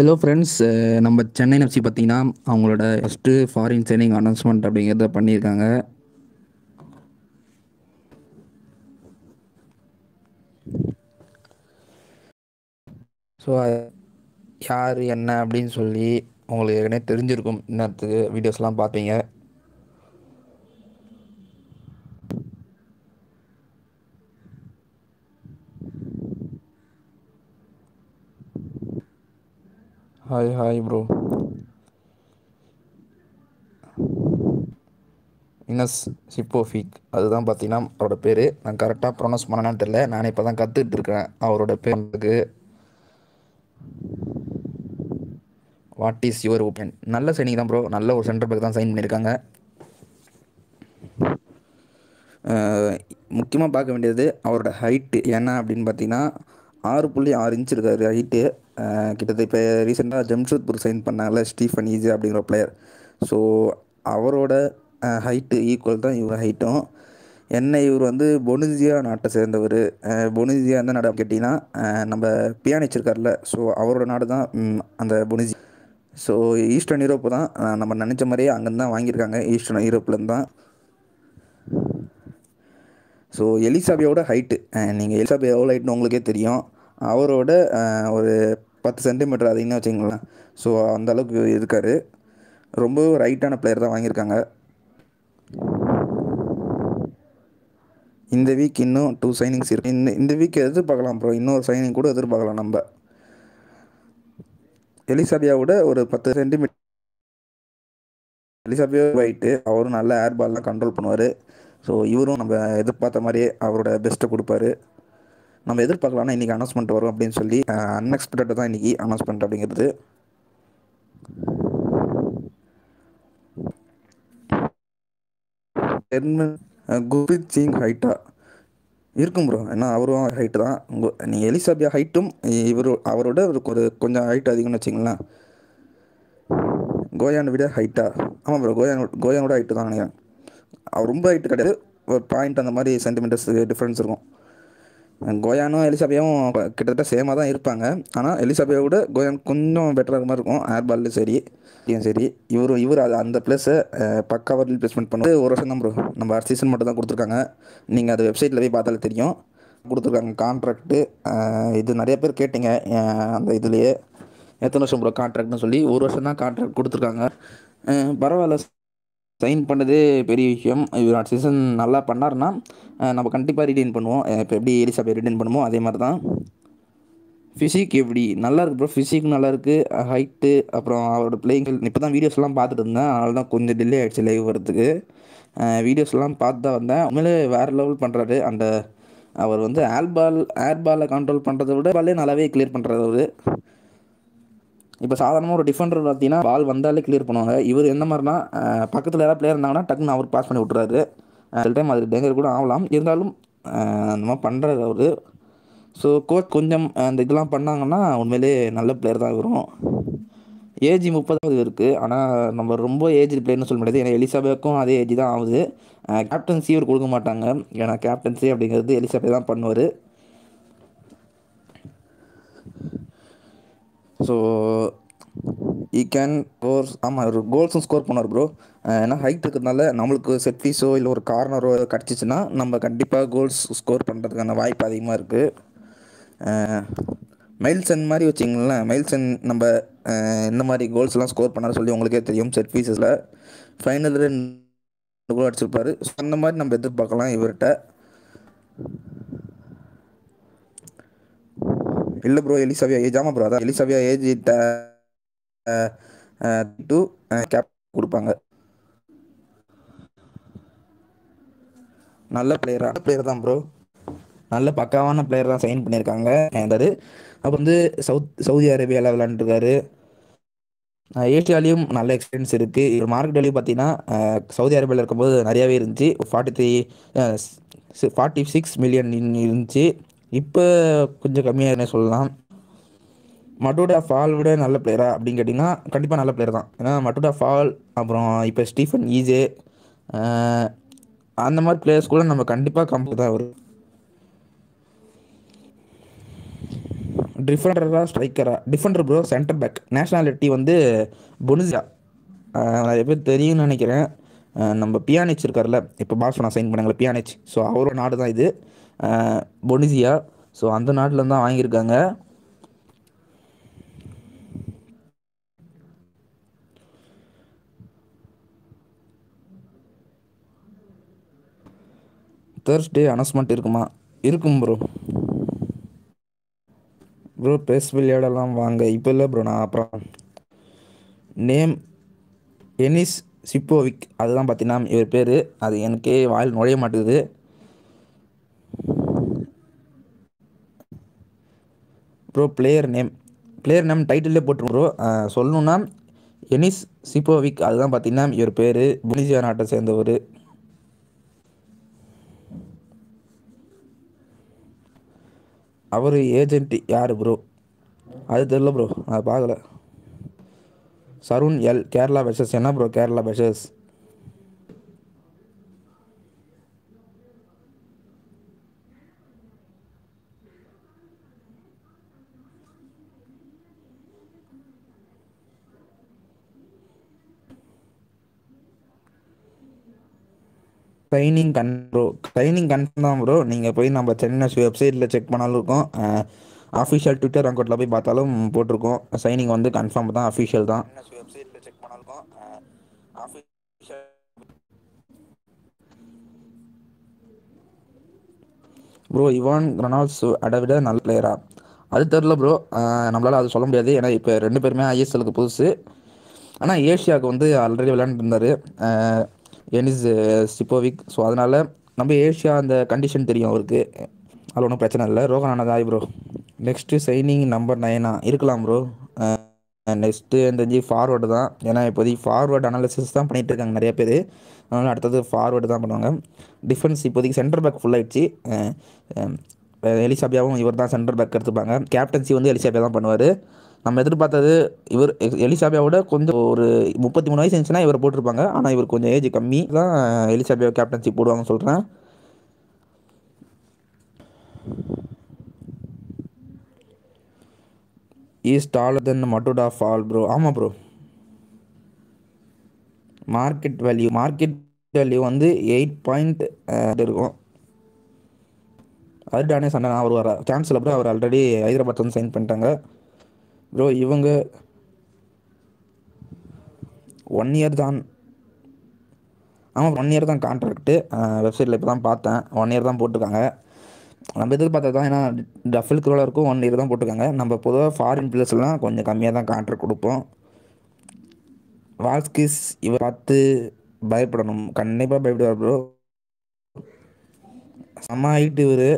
hello friends நம்ம Chennai FC பார்த்தீங்கன்னா அவங்களோட ஃபஸ்ட்டு ஃபாரின் சைனிங் அனௌன்ஸ்மெண்ட் அப்படிங்கிறத பண்ணியிருக்காங்க ஸோ யார் என்ன அப்படின்னு சொல்லி உங்களுக்கு ஏற்கனவே தெரிஞ்சிருக்கும் இன்னத்துக்கு வீடியோஸ்லாம் பார்ப்பீங்க ஹாய் ஹாய் ப்ரோ இனஸ் சிப்போஃபிக் அதுதான் பார்த்தீங்கன்னா அவரோட பேர் நான் கரெக்டாக ப்ரொனவுஸ் பண்ணனான்னு தெரில நான் இப்போ தான் கற்றுக்கிட்டு இருக்கேன் அவரோட வந்து வாட் இஸ் யுவர் ஓப்பன் நல்ல சைனிங் தான் ப்ரோ நல்ல ஒரு சென்டர் பேக் தான் சைன் பண்ணியிருக்காங்க முக்கியமாக பார்க்க வேண்டியது அவரோட ஹைட்டு என்ன அப்படின்னு பார்த்தீங்கன்னா ஆறு புள்ளி ஆறு இன்ச் இருக்காரு ஹைட்டு கிட்டத்தட்ட இப்போ ரீசெண்டாக ஜம்ஷத்பூர் சைன் பண்ணாங்கல்ல ஸ்டீஃபன் ஈஜா அப்படிங்கிற பிளேயர் ஸோ அவரோட ஹைட்டு ஈக்குவல் தான் இவர் ஹைட்டும் என்ன இவர் வந்து பொனிசியா நாட்டை சேர்ந்தவர் பொனிசியா எந்த நாடு கேட்டிங்கன்னா நம்ம பியானிச்சிருக்கார்ல ஸோ அவரோட நாடு தான் அந்த பொனிஜி ஸோ ஈஸ்டர்ன் யூரோப் தான் நம்ம நினச்ச மாதிரியே அங்கேருந்து தான் வாங்கியிருக்காங்க ஈஸ்டர்ன் யூரோப்லேருந்து தான் ஸோ எலிசாபியாவோட ஹைட்டு நீங்கள் எலிசாபியா எவ்வளோ ஹைட்னு உங்களுக்கே தெரியும் அவரோட ஒரு பத்து சென்டிமீட்டர் அதிகம்னு வச்சுங்களேன் ஸோ அந்தளவுக்கு இருக்கார் ரொம்ப ரைட்டான பிளேயர் தான் வாங்கியிருக்காங்க இந்த வீக் இன்னும் டூ சைனிங்ஸ் இருக்குது இந்த இந்த வீக் எதிர்பார்க்கலாம் ப்ரோ இன்னொரு சைனிங் கூட எதிர்பார்க்கலாம் நம்ம எலிசாபியாவோட ஒரு பத்து சென்டிமீட்டர் எலிசாபியா வைட்டு அவரும் நல்ல ஏர் பால்லாம் கண்ட்ரோல் பண்ணுவார் ஸோ இவரும் நம்ம எதிர்பார்த்த மாதிரியே அவரோட பெஸ்ட்டை கொடுப்பாரு நம்ம எதிர்பார்க்கலாம் இன்றைக்கி அனௌன்ஸ்மெண்ட் வரும் அப்படின்னு சொல்லி அன்எக்ஸ்பெக்டடாக தான் இன்றைக்கி அனௌன்ஸ்மெண்ட் அப்படிங்கிறது ஜெர்மன் குர்பித் சிங் ஹைட்டா இருக்கும் ப்ரோ ஏன்னா அவரும் ஹைட்டு தான் நீங்கள் எலிசாபியா ஹைட்டும் இவரு அவரோட ஒரு கொஞ்சம் ஹைட் அதிகம்னு வச்சிங்களேன் கோயானை விட ஹைட்டா ஆமாம் ப்ரோ கோயான் கோயானோட ஹைட்டு தான் நினைக்கிறேன் அவர் ரொம்ப ஹைட்டு கிடையாது ஒரு பாயிண்ட் அந்த மாதிரி சென்டிமீட்டர்ஸ் டிஃப்ரென்ஸ் இருக்கும் கோயானும் எலிசபியாவும் கிட்டத்தட்ட சேமாக தான் இருப்பாங்க ஆனால் எலிசாபேவை விட கோயான் கொஞ்சம் பெட்டராக மாதிரி இருக்கும் ஏர்பாலும் சரி இதுவும் சரி இவர் இவர் அது அந்த ப்ளஸ்ஸை பக்காவாக ரீப்ளேஸ்மெண்ட் பண்ணது ஒரு வருஷம் தான் ப்ரோ நம்ம சீசன் மட்டும் தான் கொடுத்துருக்காங்க நீங்கள் அது வெப்சைட்டில் போய் பார்த்தாலே தெரியும் கொடுத்துருக்காங்க கான்ட்ராக்ட்டு இது நிறைய பேர் கேட்டிங்க அந்த இதுலேயே எத்தனை வருஷம் ப்ரோ கான்ட்ராக்ட்னு சொல்லி ஒரு வருஷம் தான் கான்ட்ராக்ட் கொடுத்துருக்காங்க பரவாயில்ல சைன் பண்ணதே பெரிய விஷயம் இவர் சீசன் நல்லா பண்ணார்னா நம்ம கண்டிப்பாக ரிட்டைன் பண்ணுவோம் இப்போ எப்படி போய் ரிட்டைன் பண்ணுவோம் அதே மாதிரி தான் ஃபிசிக் எப்படி நல்லா இருக்கு ப்ரோ ஃபிசிக் நல்லா இருக்குது ஹைட்டு அப்புறம் அவரோட பிளேயிங்கள் இப்போ தான் வீடியோஸ்லாம் பார்த்துட்டு இருந்தேன் அதனால தான் கொஞ்சம் டிலே ஆகிடுச்சு லைவ் வரதுக்கு வீடியோஸ்லாம் பார்த்து தான் வந்தேன் உண்மையிலே வேறு லெவல் பண்ணுறாரு அந்த அவர் வந்து ஏர்பால் பால் ஏர் கண்ட்ரோல் பண்ணுறதை விட பாலே நல்லாவே கிளியர் பண்ணுறாரு அவர் இப்போ சாதாரணமாக ஒரு டிஃபெண்டர் பார்த்தீங்கன்னா பால் வந்தாலே கிளியர் பண்ணுவாங்க இவர் எந்த மாதிரினா பக்கத்தில் யாராவது பிளேயர் இருந்தாங்கன்னா டக்குன்னு அவர் பாஸ் பண்ணி விட்றாரு சில டைம் அது டேஞ்சர் கூட ஆகலாம் இருந்தாலும் அந்த மாதிரி பண்ணுறாரு அவர் ஸோ கோச் கொஞ்சம் அந்த இதெல்லாம் பண்ணாங்கன்னா உண்மையிலே நல்ல பிளேயர் தான் வரும் ஏஜ் முப்பதாவது இருக்குது ஆனால் நம்ம ரொம்ப ஏஜ் பிளேயர்னு சொல்ல முடியாது ஏன்னா எலிசாபேக்கும் அதே ஏஜ் தான் ஆகுது கேப்டன்சி இவர் கொடுக்க மாட்டாங்க ஏன்னா கேப்டன்சி அப்படிங்கிறது எலிசாபே தான் பண்ணுவார் ஸோ ஈ கேன் ஸ்கோர் ஆமாம் ஒரு கோல்ஸும் ஸ்கோர் பண்ணார் ப்ரோ ஏன்னா ஹைட் இருக்கிறதுனால நம்மளுக்கு செட் பீஸோ இல்லை ஒரு கார்னரோ கிடச்சிச்சின்னா நம்ம கண்டிப்பாக கோல்ஸ் ஸ்கோர் பண்ணுறதுக்கான வாய்ப்பு அதிகமாக இருக்குது சென் மாதிரி வச்சிங்களேன் சென் நம்ம இந்த மாதிரி கோல்ஸ்லாம் ஸ்கோர் பண்ணார் சொல்லி உங்களுக்கே தெரியும் செட் பீஸஸில் ஃபைனல் ரெண்டு கோல் ஸோ அந்த மாதிரி நம்ம எதிர்பார்க்கலாம் இவர்கிட்ட இல்லை ப்ரோ எலிசாவியா ஏஜ் ஆமா ப்ரோ அதான் எலிசவியா ஏஜ் டூ கேப் கொடுப்பாங்க நல்ல பிளேயரா பிளேயர் தான் ப்ரோ நல்ல பக்காவான பிளேயர் தான் சைன் பண்ணியிருக்காங்க அதாவது அப்புறம் வந்து சவுத் சவுதி அரேபியாவில் விளாண்டுருக்காரு ஏஷியாலையும் நல்ல எக்ஸ்பீரியன்ஸ் இருக்குது இவர் மார்க் வேல்யூ பார்த்தீங்கன்னா சவுதி அரேபியாவில் இருக்கும்போது நிறையாவே இருந்துச்சு forty three forty six million இருந்துச்சு இப்போ கொஞ்சம் கம்மியாக என்ன சொல்லலாம் மட்டோடா ஃபால் விட நல்ல பிளேயரா அப்படின்னு கேட்டிங்கன்னா கண்டிப்பாக நல்ல பிளேயர் தான் ஏன்னா மட்டோடா ஃபால் அப்புறம் இப்போ ஸ்டீஃபன் ஈஜே e அந்த மாதிரி பிளேயர்ஸ் கூட நம்ம கண்டிப்பாக கம்பு தான் வரும் டிஃபெண்டரா ஸ்ட்ரைக்கரா defender bro centre back nationality வந்து பொனுசியா நிறைய பேர் தெரியும்னு நினைக்கிறேன் நம்ம பியானிச் இருக்கார்ல இப்போ பாஸ்வனா சைன் பண்ணாங்களே பியானிச் ஸோ அவரோட நாடு தான் இது பொனிசியா ஸோ அந்த நாட்டில் தான் வாங்கியிருக்காங்க தேர்ஸ்டே அனௌன்ஸ்மெண்ட் இருக்குமா இருக்கும் ப்ரோ ப்ரோ பெஸ்ட் விளையாடலாம் வாங்க இப்போ இல்லை ப்ரோ நான் அப்புறம் நேம் எனிஸ் சிப்போவிக் அதுதான் பார்த்தீங்கன்னா இவர் பேர் அது எனக்கே வாயில் நுழைய மாட்டேங்குது bro player name player name டைட்டிலே போட்டுரும் ப்ரோ சொல்லணுன்னா எனிஸ் சிப்போவிக் அதுதான் பார்த்தீங்கன்னா இவர் பேர் புனிசியா நாட்டை சேர்ந்தவர் அவர் ஏஜென்ட் யார் ப்ரோ அது தெரில ப்ரோ அதை பார்க்கல சருண் எல் கேரளா பெஷர்ஸ் என்ன ப்ரோ கேரளா பெஷர்ஸ் ட்ரைனிங் கன் ப்ரோ ட்ரைனிங் கன்ஃபார்ம் தான் ப்ரோ நீங்கள் போய் நம்ம சென்னை வெப்சைட்டில் செக் பண்ணாலும் இருக்கும் அஃபிஷியல் ட்விட்டர் அக்கௌண்ட்டில் போய் பார்த்தாலும் போட்டிருக்கோம் சைனிங் வந்து கன்ஃபார்ம் தான் அஃபிஷியல் தான் வெப்சைட்டில் செக் பண்ணாலும் ப்ரோ இவான் ரெனால்ட்ஸ் அடை விட நல்ல பிளேயரா அது தெரில ப்ரோ நம்மளால் அது சொல்ல முடியாது ஏன்னா இப்போ ரெண்டு பேருமே ஐஎஸ்எலுக்கு புதுசு ஆனால் ஏஷியாவுக்கு வந்து ஆல்ரெடி விளையாண்டுருந்தார் எனிஸ் ஸ்டிப்போவிக் ஸோ அதனால் நம்ம ஏஷியா அந்த கண்டிஷன் தெரியும் அவருக்கு அதில் ஒன்றும் பிரச்சனை இல்லை ரோகன் ஆனதாய் ப்ரோ நெக்ஸ்ட்டு சைனிங் நம்பர் நைனா இருக்கலாம் ப்ரோ நெக்ஸ்ட்டு தெரிஞ்சு ஃபார்வேர்டு தான் ஏன்னா இப்போதைக்கு ஃபார்வேர்டு அனாலிசிஸ் தான் பண்ணிகிட்டு இருக்காங்க நிறைய பேர் அதனால் அடுத்தது ஃபார்வேர்டு தான் பண்ணுவாங்க டிஃபென்ஸ் இப்போதைக்கு சென்டர் பேக் ஃபுல்லாகிடுச்சு எலிசாபியாவும் இவர் தான் சென்டர் பேக் எடுத்துப்பாங்க கேப்டன்சி வந்து எலிசாபியா தான் பண்ணுவார் நம்ம எதிர்பார்த்தது இவர் எலிசாபியாவோட கொஞ்சம் ஒரு முப்பத்தி மூணு வயசு இருந்துச்சுன்னா இவர் போட்டிருப்பாங்க ஆனால் இவர் கொஞ்சம் ஏஜ் கம்மி தான் எலிசாபியா கேப்டன்சி போடுவாங்கன்னு சொல்கிறேன் இஸ் டாலர் தென் மட்டோட் ஆஃப் ஆல் ப்ரோ ஆமாம் bro market value market value வந்து எயிட் பாயிண்ட் இருக்கும் அர்டானே சண்டை நான் அவர் வர சான்ஸில் அப்புறம் அவர் ஆல்ரெடி ஹைதராபாத் வந்து சைன் பண்ணிட்டாங்க ப்ரோ இவங்க ஒன் இயர் தான் ஆமாம் ஒன் இயர் தான் கான்ட்ராக்ட்டு வெப்சைட்டில் இப்போ தான் பார்த்தேன் ஒன் இயர் தான் போட்டிருக்காங்க நம்ம இதுக்கு பார்த்தா தான் ஏன்னா டஃபில் குரோலாக இருக்கும் ஒன் இயர் தான் போட்டிருக்காங்க நம்ம பொதுவாக ஃபாரின் பிளேஸ்லாம் கொஞ்சம் கம்மியாக தான் கான்ட்ராக்ட் கொடுப்போம் வால்ஸ்கிஸ் இவர் பார்த்து பயப்படணும் கண்டிப்பாக பயப்படுவார் ப்ரோ செம்ம ஹைட்டு இவர்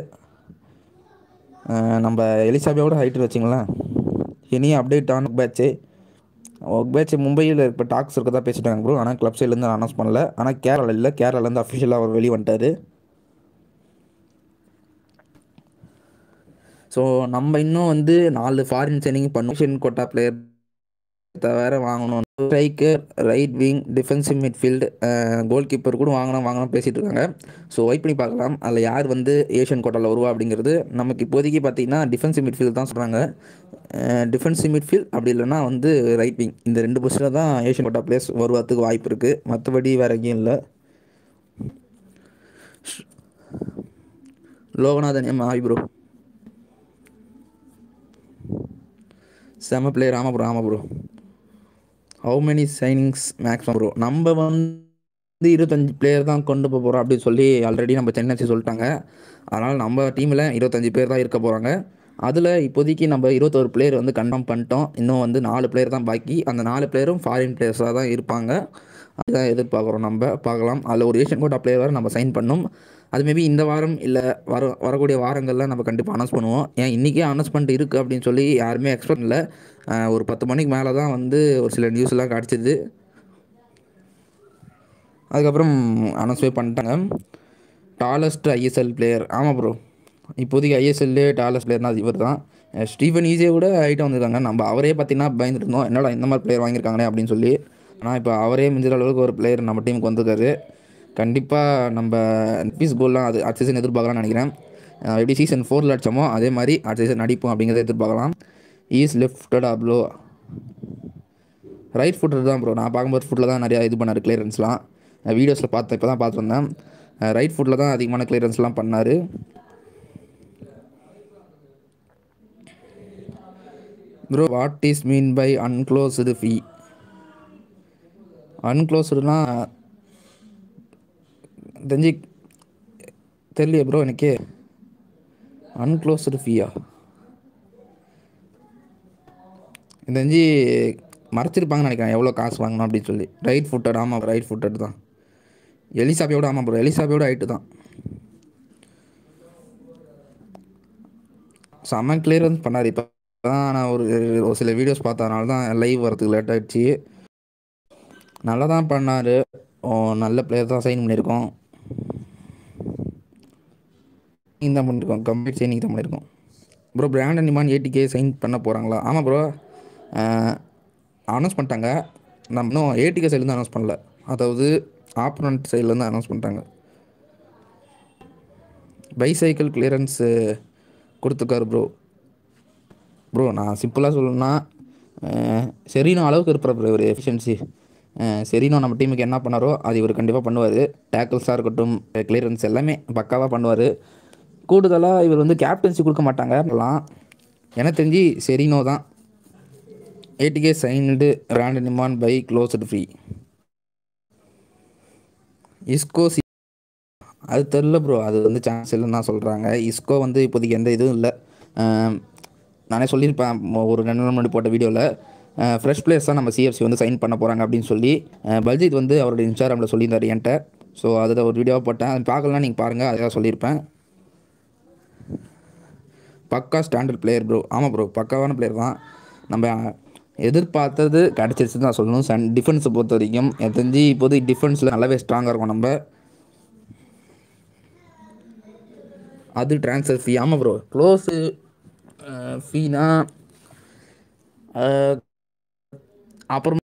நம்ம எலிசாபியோட ஹைட்டு வச்சிங்களேன் இனியும் அப்டேட் ஆன் பேட்சே பேட்ச் மும்பையில் இருக்க டாக்ஸ் தான் பேசிட்டாங்க ப்ரோ ஆனால் கிளப் சைட்லேருந்து அனௌன்ஸ் பண்ணல ஆனால் கேரளா இல்லை கேரளாலேருந்து அஃபிஷியலாக அவர் வெளியே வந்துட்டார் ஸோ நம்ம இன்னும் வந்து நாலு ஃபாரின் சைனிங் பண்ணுவோம் கோட்டா பிளேயர் வேற வாங்கணும் striker right wing defensive midfield goalkeeper கூட வாங்கணும் வாங்கணும் பேசிகிட்டு இருக்காங்க ஸோ வெயிட் பண்ணி பார்க்கலாம் அதில் யார் வந்து ஏஷியன் கோட்டாவில் வருவா அப்படிங்கிறது நமக்கு இப்போதைக்கு பார்த்தீங்கன்னா டிஃபென்சிவ் மிட்ஃபீல்டு தான் சொல்கிறாங்க டிஃபென்சிவ் மிட்ஃபீல்ட் அப்படி இல்லைனா வந்து ரைட் விங் இந்த ரெண்டு பொசிஷனில் தான் ஏஷியன் கோட்டா பிளேஸ் வருவதுக்கு வாய்ப்பு இருக்குது மற்றபடி வேறு எங்கேயும் இல்லை லோகநாதன் எம் ஆய் ப்ரோ செம பிளேயர் ராமபுரம் ப்ரோ ஆமாம் bro how many signings maximum bro நம்ம வந்து இருபத்தஞ்சு பிளேயர் தான் கொண்டு போக போகிறோம் அப்படின்னு சொல்லி ஆல்ரெடி நம்ம சென்னை சொல்லிட்டாங்க அதனால் நம்ம டீமில் இருபத்தஞ்சு பேர் தான் இருக்க போகிறாங்க அதில் இப்போதைக்கு நம்ம இருபத்தோரு பிளேயர் வந்து கன்ஃபார்ம் பண்ணிட்டோம் இன்னும் வந்து நாலு பிளேயர் தான் பாக்கி அந்த நாலு பிளேயரும் ஃபாரின் பிளேயர்ஸாக தான் இருப்பாங்க அதுதான் எதிர்பார்க்குறோம் நம்ம பார்க்கலாம் அதில் ஒரு ஏஷியன் கோட்டா பிளேயர் வரை நம்ம சைன் பண்ணோம் அது மேபி இந்த வாரம் இல்லை வர வரக்கூடிய வாரங்கள்லாம் நம்ம கண்டிப்பாக அனௌன்ஸ் பண்ணுவோம் ஏன் இன்றைக்கே அனௌன்ஸ்மெண்ட் இருக்குது அப்படின்னு சொல்லி யாருமே எக்ஸ்பெக்ட் இல்லை ஒரு பத்து மணிக்கு மேலே தான் வந்து ஒரு சில நியூஸ்லாம் கிடச்சிது அதுக்கப்புறம் அனௌன்ஸ்மே பண்ணிட்டாங்க டாலஸ்ட் ஐஎஸ்எல் பிளேயர் ஆமாம் ப்ரோ இப்போதைக்கு ஐஎஸ்எல்லே டாலஸ்ட் பிளேயர்னா அது இவர் தான் ஸ்டீஃபன் ஈஸியாக கூட ஹைட்டாக வந்திருக்காங்க நம்ம அவரே பயந்துட்டு இருந்தோம் என்னடா இந்த மாதிரி பிளேயர் வாங்கியிருக்காங்களே அப்படின்னு சொல்லி ஆனால் இப்போ அவரே மிஞ்சிற அளவுக்கு ஒரு பிளேயர் நம்ம டீமுக்கு வந்திருக்காரு கண்டிப்பாக நம்ம பீஸ் கோல்லாம் அது அடுத்த சீசன் எதிர்பார்க்கலாம்னு நினைக்கிறேன் எப்படி சீசன் ஃபோரில் அடித்தோமோ அதே மாதிரி அடுத்த சீசன் நடிப்போம் அப்படிங்கிறத எதிர்பார்க்கலாம் ஈஸ் லெஃப்ட் அப்ளோ ரைட் ஃபுட்டர் தான் ப்ரோ நான் பார்க்கும்போது ஃபுட்டில் தான் நிறையா இது பண்ணார் கிளியரன்ஸ்லாம் வீடியோஸில் பார்த்து இப்போ தான் பார்த்துருந்தேன் ரைட் ஃபுட்டில் தான் அதிகமான கிளியரன்ஸ்லாம் பண்ணார் bro what is mean by undisclosed fee அன்க்ளோஸ்டுனால் தெரிஞ்சு தெரியல ப்ரோ எனக்கு அன்க்ளோஸ்டு ஃபீயா தெரிஞ்சு மறைச்சிருப்பாங்கன்னு நினைக்கிறேன் எவ்வளோ காசு வாங்கணும் அப்படின்னு சொல்லி ரைட் ஃபுட்டட் ஆமாம் ரைட் ஃபுட்டட் தான் எலிசாபியோட ஆமாம் ப்ரோ எலிசாபியோட ஹைட்டு தான் செம்ம கிளியரன்ஸ் பண்ணார் இப்போ தான் நான் ஒரு ஒரு சில வீடியோஸ் பார்த்ததுனால தான் லைவ் வரதுக்கு லேட் ஆகிடுச்சு நல்லா தான் பண்ணார் நல்ல பிளேயர் தான் சைன் பண்ணியிருக்கோம் நீங்கள் தான் பண்ணியிருக்கோம் கம்ப்ளீட் சைனிங் தான் பண்ணியிருக்கோம் ப்ரோ பிராண்ட் நிமான் ஏடிகே சைன் பண்ண போகிறாங்களா ஆமாம் ப்ரோ அனௌன்ஸ் பண்ணிட்டாங்க நம்ம இன்னும் ஏடிகே சைட்லேருந்து அனௌன்ஸ் பண்ணல அதாவது ஆப்போனண்ட் சைட்லேருந்து அனௌன்ஸ் பண்ணிட்டாங்க பைசைக்கிள் கிளியரன்ஸு கொடுத்துருக்காரு ப்ரோ ப்ரோ நான் சிம்பிளாக சொல்லணும்னா செரீனோ அளவுக்கு இருக்கிற ப்ரோ ஒரு எஃபிஷியன்சி செரீனோ நம்ம டீமுக்கு என்ன பண்ணாரோ அது இவர் கண்டிப்பாக பண்ணுவார் டேக்கிள்ஸாக இருக்கட்டும் கிளியரன்ஸ் எல்லாமே பக்காவாக பண்ணுவார் கூடுதலாக இவர் வந்து கேப்டன்சி கொடுக்க மாட்டாங்க அப்படிலாம் எனக்கு தெரிஞ்சு செரினோ தான் ஏடிகே சைன்டு ரேண்ட் நிமான் பை க்ளோஸ்டு ஃப்ரீ இஸ்கோ சி அது தெரில ப்ரோ அது வந்து சான்ஸ் இல்லைன்னு தான் சொல்கிறாங்க இஸ்கோ வந்து இப்போதைக்கு எந்த இதுவும் இல்லை நானே சொல்லியிருப்பேன் ஒரு ரெண்டு நாள் முன்னாடி போட்ட வீடியோவில் ஃப்ரெஷ் பிளேஸ் தான் நம்ம சிஎஃப்சி வந்து சைன் பண்ண போகிறாங்க அப்படின்னு சொல்லி பல்ஜித் வந்து அவருடைய இன்ஸ்டாகிராமில் சொல்லியிருந்தார் என்கிட்ட ஸோ அதில் ஒரு வீடியோவாக போட்டேன் அது பார்க்கலாம் நீங்கள் பாருங்கள் அதாக சொல்லியிருப்பேன் பக்கா ஸ்டாண்டர்ட் பிளேயர் ப்ரோ ஆமாம் ப்ரோ பக்காவான பிளேயர் தான் நம்ம எதிர்பார்த்தது கிடச்சிருச்சு தான் சொல்லணும் சன் டிஃபென்ஸை பொறுத்த வரைக்கும் தெரிஞ்சு இப்போதைக்கு டிஃபென்ஸில் நல்லாவே ஸ்ட்ராங்காக இருக்கும் நம்ம அது ட்ரான்ஸ்ஃபர் ஃபீ ஆமாம் ப்ரோ க்ளோஸு ஃபீனா அப்புறம்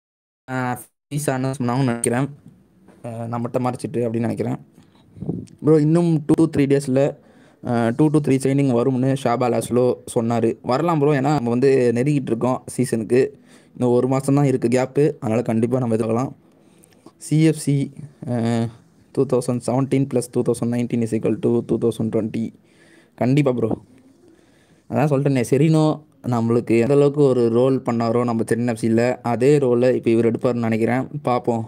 ஃபீஸ் நினைக்கிறேன் நம்மகிட்ட மறைச்சிட்டு அப்படின்னு நினைக்கிறேன் ப்ரோ இன்னும் டூ த்ரீ டேஸில் டூ டு த்ரீ சைனிங் வரும்னு ஷாபா லாஸ்லோ சொன்னார் வரலாம் ப்ரோ ஏன்னா நம்ம வந்து நெருங்கிட்டு இருக்கோம் சீசனுக்கு இன்னும் ஒரு மாதம் தான் இருக்குது கேப்பு அதனால் கண்டிப்பாக நம்ம இதுக்கலாம் CFC two thousand seventeen plus two thousand nineteen இசைக்கல் டூ டூ தௌசண்ட் டுவெண்ட்டி கண்டிப்பாக ப்ரோ அதான் சொல்லிட்டேனே செரினோ நம்மளுக்கு எந்தளவுக்கு ஒரு ரோல் பண்ணாரோ நம்ம சென்னை எஃப்சியில் அதே ரோலை இப்போ இவர் எடுப்பார்னு நினைக்கிறேன் பார்ப்போம்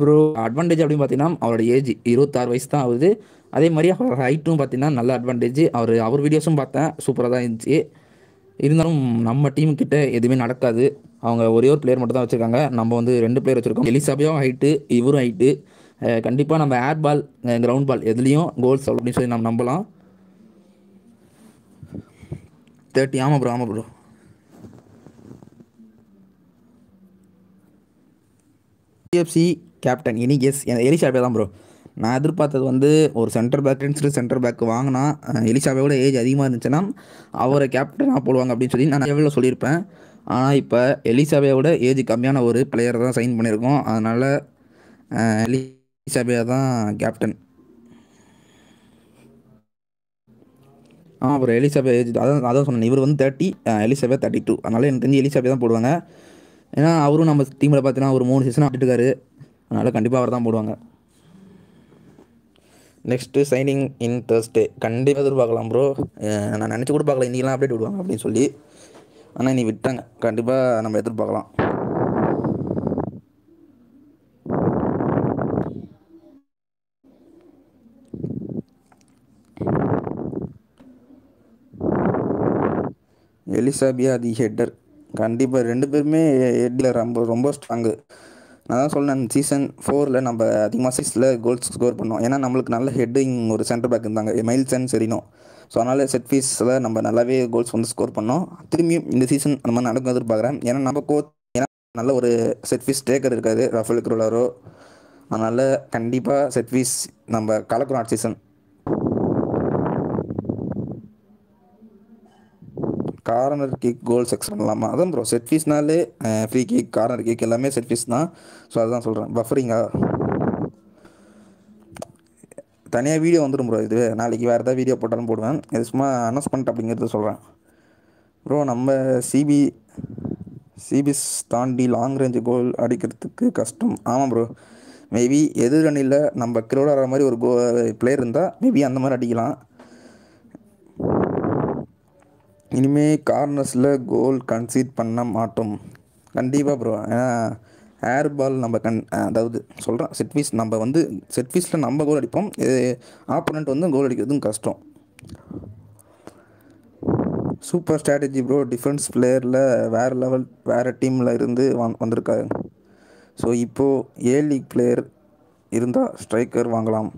ப்ரோ அட்வான்டேஜ் அப்படின்னு பார்த்தீங்கன்னா அவரோட ஏஜ் இருபத்தாறு வயசு தான் ஆகுது அதே மாதிரி அவரோட ஹைட்டும் பார்த்தீங்கன்னா நல்ல அட்வான்டேஜ் அவர் அவர் வீடியோஸும் பார்த்தேன் சூப்பராக தான் இருந்துச்சு இருந்தாலும் நம்ம டீம் கிட்ட எதுவுமே நடக்காது அவங்க ஒரே ஒரு பிளேயர் மட்டும் தான் வச்சுருக்காங்க நம்ம வந்து ரெண்டு பிளேயர் வச்சுருக்கோம் எலிசாபியாவும் ஹைட்டு இவரும் ஹைட்டு கண்டிப்பாக நம்ம ஏர் பால் கிரவுண்ட் பால் எதுலேயும் கோல்ஸ் அப்படின்னு சொல்லி நம்ம நம்பலாம் தேர்ட்டி ஆமாம் ப்ரோ ஆமாம் ப்ரோ டிஎஃப்சி கேப்டன் இனி எஸ் எலிஷாபே தான் ப்ரோ நான் எதிர்பார்த்தது வந்து ஒரு சென்டர் பேக் சொல்லிட்டு சென்டர் பேக் வாங்கினா எலிஷாபையோட ஏஜ் அதிகமாக இருந்துச்சுன்னா அவரை கேப்டனாக போடுவாங்க அப்படின்னு சொல்லி நான் எவ்வளோ சொல்லியிருப்பேன் ஆனால் இப்போ எலிசாபேவோட ஏஜ் கம்மியான ஒரு பிளேயரை தான் சைன் பண்ணியிருக்கோம் அதனால் எலிசாபே தான் கேப்டன் ஆ அப்புறம் எலிசபே ஏஜ் அதான் அதான் சொன்னேன் இவர் வந்து தேர்ட்டி எலிசபே தேர்ட்டி டூ அதனால் எனக்கு தெரிஞ்சு எலிசபே தான் போடுவாங்க ஏன்னா அவரும் நம்ம டீமில் பார்த்தீங்கன்னா ஒரு மூணு சீசன் ஆடிட்டுருக்காரு அதனால் கண்டிப்பாக அவர் தான் போடுவாங்க நெக்ஸ்ட்டு சைனிங் இன் தேர்ஸ்டே கண்டிப்பாக எதிர்பார்க்கலாம் ப்ரோ நான் நினச்சி கூட பார்க்கல இன்றைக்கெலாம் அப்டேட் விடுவாங்க அப்படின்னு சொல்லி ஆனால் இனி விட்டாங்க கண்டிப்பாக நம்ம எதிர்பார்க்கலாம் எலிசாபியா தி ஹெட்டர் கண்டிப்பாக ரெண்டு பேருமே ஹெட்டில் ரொம்ப ரொம்ப ஸ்ட்ராங்கு நான் தான் சொல்லேன் சீசன் ஃபோரில் நம்ம அதிகமாக சீஸில் கோல்ஸ் ஸ்கோர் பண்ணோம் ஏன்னா நம்மளுக்கு நல்ல ஹெட்டிங் ஒரு சென்டர் பேக் இருந்தாங்க மைல்சன் சரினும் ஸோ அதனால் செட் ஃபீஸில் நம்ம நல்லாவே கோல்ஸ் வந்து ஸ்கோர் பண்ணோம் திரும்பியும் இந்த சீசன் அந்த மாதிரி நடக்கும் எதிர்பார்க்குறேன் ஏன்னா நம்ம கோச் ஏன்னா நல்ல ஒரு செட் ஃபீஸ் டேக்கர் இருக்காது ரஃபேல் குரோலரோ அதனால் கண்டிப்பாக செட் ஃபீஸ் நம்ம கலக்குறோம் ஆட் சீசன் கார்னர் கிக் கோல் செக்ஸ் பண்ணலாமா அதான் ப்ரோ செட் ஃபீஸ்னாலே ஃப்ரீ கிக் கார்னர் கிக் எல்லாமே செட் ஃபீஸ் தான் ஸோ அதுதான் சொல்கிறேன் பஃபரிங்கா தனியாக வீடியோ வந்துடும் ப்ரோ இது நாளைக்கு வேறு எதாவது வீடியோ போட்டாலும் போடுவேன் இது சும்மா அனௌன்ஸ்மெண்ட் அப்படிங்கிறது சொல்கிறேன் ப்ரோ நம்ம சிபி சிபிஸ் தாண்டி லாங் ரேஞ்சு கோல் அடிக்கிறதுக்கு கஷ்டம் ஆமாம் ப்ரோ மேபி எதிர் அணியில் நம்ம கிரோட மாதிரி ஒரு கோ பிளேயர் இருந்தால் மேபி அந்த மாதிரி அடிக்கலாம் இனிமேல் கார்னர்ஸில் கோல் கன்சீட் பண்ண மாட்டோம் கண்டிப்பாக ப்ரோ ஏன்னா ஏர் பால் நம்ம கண் அதாவது சொல்கிறேன் செட்ஃபீஸ் நம்ம வந்து செட் நம்ம கோல் அடிப்போம் ஆப்போனண்ட் வந்து கோல் அடிக்கிறதும் கஷ்டம் சூப்பர் ஸ்ட்ராட்டஜி ப்ரோ டிஃபென்ஸ் பிளேயரில் வேறு லெவல் வேறு டீமில் இருந்து வந் வந்திருக்காரு ஸோ இப்போது ஏ லீக் பிளேயர் இருந்தால் ஸ்ட்ரைக்கர் வாங்கலாம்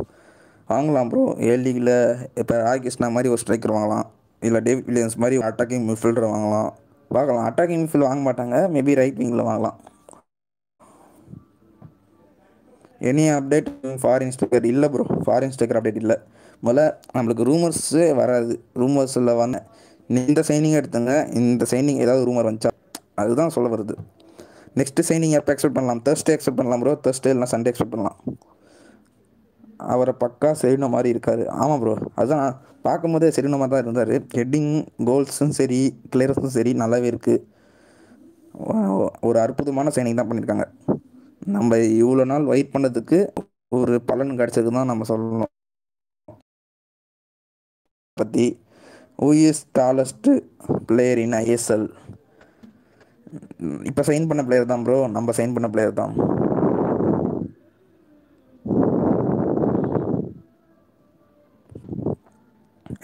வாங்கலாம் ப்ரோ ஏ லீகில் இப்போ ராகேஷ்னா மாதிரி ஒரு ஸ்ட்ரைக்கர் வாங்கலாம் இல்லை டேவிட் வில்லியம்ஸ் மாதிரி அட்டாக்கிங் மிட்ஃபீல்டர் வாங்கலாம் பார்க்கலாம் அட்டாக்கிங் மிட்ஃபீல்ட் வாங்க மாட்டாங்க மேபி ரைட் விங்கில் வாங்கலாம் எனி அப்டேட் ஃபாரின் ஸ்டிக்கர் இல்லை ப்ரோ ஃபாரின் ஸ்டிக்கர் அப்டேட் இல்லை முதல்ல நம்மளுக்கு ரூமர்ஸே வராது ரூமர்ஸில் வந்து இந்த சைனிங் எடுத்துங்க இந்த சைனிங் ஏதாவது ரூமர் வந்துச்சா அதுதான் சொல்ல வருது நெக்ஸ்ட் சைனிங் எப்போ எக்ஸ்பெக்ட் பண்ணலாம் தேர்ஸ்டே எக்ஸ்பெக்ட் பண்ணலாம் ப்ரோ தேர்ஸ்டே இல்லைனா சண்டே எக்ஸ்பெக்ட் பண்ணலாம் அவரை பக்கா செரினோ மாதிரி இருக்காது ஆமாம் ப்ரோ அதுதான் பார்க்கும்போதே செரினோ மாதிரி தான் இருந்தார் ஹெட்டிங் கோல்ஸும் சரி கிளியர்ஸும் சரி நல்லாவே இருக்குது ஒரு அற்புதமான சைனிங் தான் பண்ணியிருக்காங்க நம்ம இவ்வளோ நாள் வெயிட் பண்ணதுக்கு ஒரு பலன் கிடச்சது தான் நம்ம சொல்லணும் பற்றி ஓஎஸ் டாலஸ்ட்டு பிளேயர் இன் ஐஎஸ்எல் இப்போ சைன் பண்ண பிளேயர் தான் ப்ரோ நம்ம சைன் பண்ண பிளேயர் தான்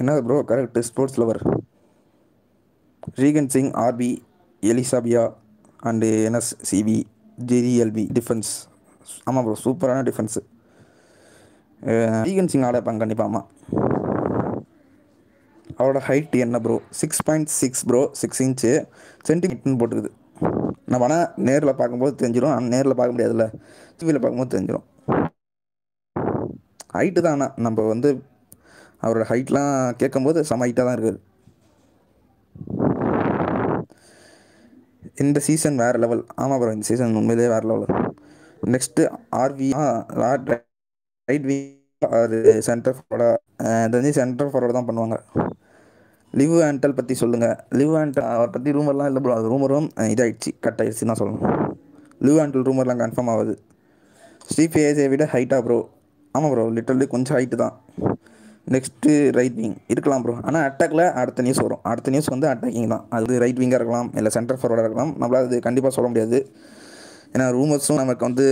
என்னது bro correct sports lover Reagan Singh RB Eli Sabia and NS CB GLB defence ஆமாம் ப்ரோ சூப்பரான டிஃபென்ஸு ரீகன் சிங் ஆட கண்டிப்பாக ஆமாம் அவரோட ஹைட் என்ன bro six point six bro six inch சென்டிமீட்டர்னு போட்டுருக்குது நம்ம ஆனால் நேரில் பார்க்கும்போது தெரிஞ்சிடும் ஆனால் நேரில் பார்க்க முடியாதுல்ல டிவியில் பார்க்கும்போது தெரிஞ்சிடும் ஹைட்டு தான் ஆனால் நம்ம வந்து அவரோட ஹைட்லாம் கேட்கும்போது செம ஹைட்டாக தான் இருக்கார் இந்த சீசன் வேறு லெவல் ஆமாம் ப்ரோ இந்த சீசன் உண்மையிலேயே வேறு லெவல் நெக்ஸ்ட்டு ஆர்வி ரைட் வி அது சென்டர் ஃபார்வர்டாக தெரிஞ்சு சென்டர் ஃபார்வர்டு தான் பண்ணுவாங்க லிவ் ஆண்டல் பற்றி சொல்லுங்கள் லிவ் ஆண்டல் அவரை பற்றி ரூமர்லாம் இல்லை ப்ரோ அது ரூமரும் இதாகிடுச்சு கட் ஆகிடுச்சு தான் சொல்லணும் லிவ் ஆண்டல் ரூமர்லாம் கன்ஃபார்ம் ஆகுது ஸ்டீஃப் விட ஹைட்டாக ப்ரோ ஆமாம் ப்ரோ லிட்டர்லி கொஞ்சம் ஹைட்டு தான் நெக்ஸ்ட்டு ரைட் விங் இருக்கலாம் ப்ரோ ஆனால் அட்டாக்கில் அடுத்த நியூஸ் வரும் அடுத்த நியூஸ் வந்து அட்டாக்கிங் தான் அது ரைட் விங்காக இருக்கலாம் இல்லை சென்டர் ஃபார்வர்டாக இருக்கலாம் நம்மளால் அது கண்டிப்பாக சொல்ல முடியாது ஏன்னா ரூமர்ஸும் நமக்கு வந்து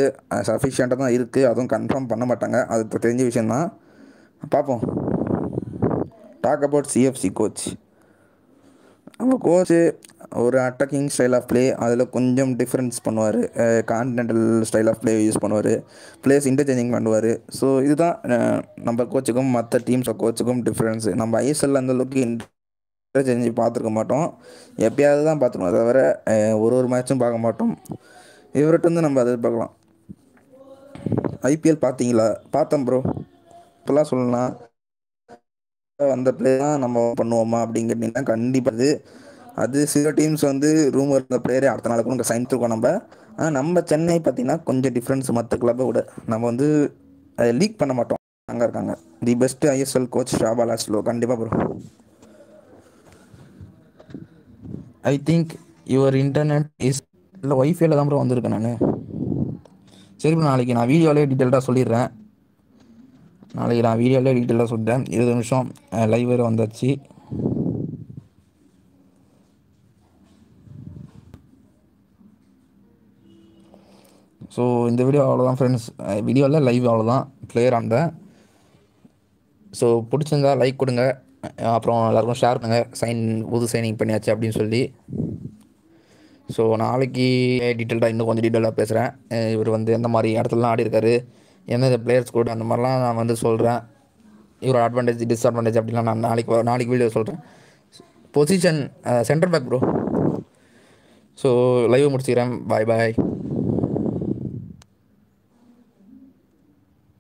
சஃபிஷியண்ட்டாக தான் இருக்குது அதுவும் கன்ஃபார்ம் பண்ண மாட்டாங்க அது தெரிஞ்ச விஷயந்தான் பார்ப்போம் டாக் அபவுட் சிஎஃப்சி கோச் நம்ம கோச்சு ஒரு அட்டாக்கிங் ஸ்டைல் ஆஃப் பிளே அதில் கொஞ்சம் டிஃப்ரென்ஸ் பண்ணுவார் continental style of play use பண்ணுவார் பிளேஸ் இன்டர்ச்சேஞ்சிங் பண்ணுவார் ஸோ இதுதான் நம்ம கோச்சுக்கும் மற்ற டீம்ஸ் கோச்சுக்கும் டிஃப்ரென்ஸு நம்ம ஐஎஸ்எல் அந்த அளவுக்கு இன்டர்சேஞ்சு பார்த்துருக்க மாட்டோம் எப்பயாவது தான் பார்த்துருவோம் தவிர ஒரு ஒரு மேட்சும் பார்க்க மாட்டோம் இவர்கிட்ட வந்து நம்ம அதை பார்க்கலாம் ஐபிஎல் பார்த்தீங்களா பார்த்தோம் ப்ரோ இப்போலாம் சொல்லலாம் வந்த பிளேயர் தான் நம்ம பண்ணுவோமா அப்படிங்கிறீங்கன்னா கண்டிப்பாக அது அது சில டீம்ஸ் வந்து ரூம் இருந்த பிளேயரே அடுத்த நாளுக்கு சைன் சயின்ஸுக்கும் நம்ம ஆனால் நம்ம சென்னை பார்த்தீங்கன்னா கொஞ்சம் டிஃப்ரென்ஸ் மற்ற கிளப்பை விட நம்ம வந்து அதை லீக் பண்ண மாட்டோம் அங்கே இருக்காங்க the best ISL coach Csaba Laszlo கண்டிப்பாக bro I think your internet is இல்லை ஒய்ஃபைல தான் ப்ரோ வந்திருக்கேன் நான் சரி ப்ரோ நாளைக்கு நான் வீடியோலேயே டீட்டெயில்டாக சொல்லிடுறேன் நாளைக்கு நான் வீடியோவில் டீட்டெயிலாக சொல்லிட்டேன் இருபது நிமிஷம் லைவ் வேறு வந்தாச்சு ஸோ இந்த வீடியோ அவ்வளோதான் ஃப்ரெண்ட்ஸ் வீடியோவில் லைவ் அவ்வளோதான் கிளியர் அந்த ஸோ பிடிச்சிருந்தா லைக் கொடுங்க அப்புறம் எல்லாருக்கும் ஷேர் பண்ணுங்கள் சைன் புது சைனிங் பண்ணியாச்சு அப்படின்னு சொல்லி ஸோ நாளைக்கு டீட்டெயில்டாக இன்னும் கொஞ்சம் டீட்டெயிலாக பேசுகிறேன் இவர் வந்து எந்த மாதிரி இடத்துலலாம் ஆடி இருக்காரு எந்தெந்த பிளேயர்ஸ் கூட அந்த மாதிரிலாம் நான் வந்து சொல்கிறேன் இவரோட அட்வான்டேஜ் டிஸ்அட்வான்டேஜ் அப்படிலாம் நான் நாளைக்கு நாளைக்கு வீடியோ சொல்கிறேன் position centre back bro so live முடிச்சுக்கிறேன் பாய் பாய்